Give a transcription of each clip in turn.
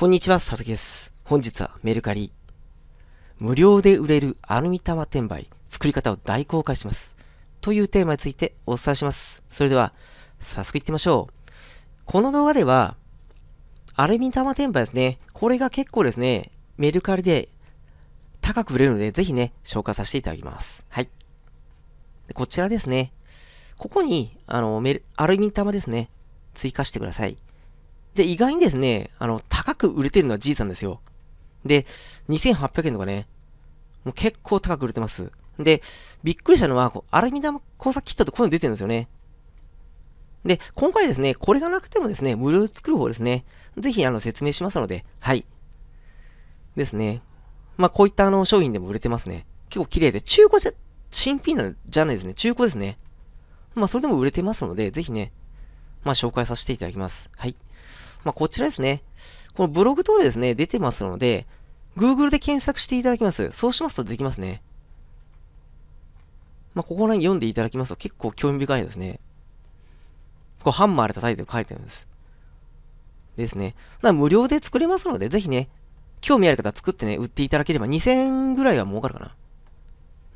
こんにちは、佐々木です。本日はメルカリ。無料で売れるアルミ玉転売、作り方を大公開します。というテーマについてお伝えします。それでは、早速いってみましょう。この動画では、アルミ玉転売ですね。これが結構ですね、メルカリで高く売れるので、ぜひね、紹介させていただきます。はい。こちらですね。ここに、あの、メル、アルミ玉ですね。追加してください。で、意外にですね、あの、高く売れてるのは G さんですよ。で、2800円とかね、もう結構高く売れてます。で、びっくりしたのは、こうアルミ玉工作キットってこういうの出てるんですよね。で、今回ですね、これがなくてもですね、無料で作る方ですね、ぜひあの説明しますので、はい。ですね。まあ、こういったあの商品でも売れてますね。結構綺麗で、中古じゃ、新品なんじゃないですね。中古ですね。まあ、それでも売れてますので、ぜひね、まあ、紹介させていただきます。はい。まあ、こちらですね。このブログ等でですね、出てますので、Google で検索していただきます。そうしますとできますね。まあ、ここら辺読んでいただきますと結構興味深いですね。こうハンマーで叩いて書いてるんです。ですね。だ無料で作れますので、ぜひね、興味ある方作ってね、売っていただければ2000円ぐらいは儲かるかな。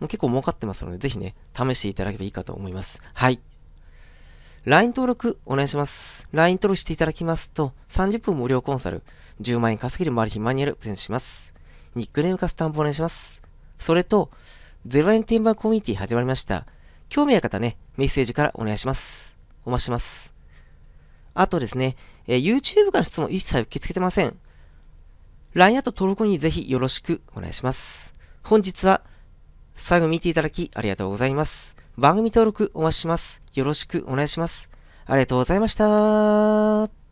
もう結構儲かってますので、ぜひね、試していただければいいかと思います。はい。LINE 登録お願いします。LINE 登録していただきますと、30分無料コンサル、10万円稼げるマル秘マニュアルプレゼントします。ニックネームカスタンプお願いします。それと、0円転売コミュニティ始まりました。興味ある方ね、メッセージからお願いします。お待ちします。あとですね、えー、YouTube から質問一切受け付けてません。LINE アト登録にぜひよろしくお願いします。本日は最後見ていただきありがとうございます。番組登録お待ちします。よろしくお願いします。ありがとうございました。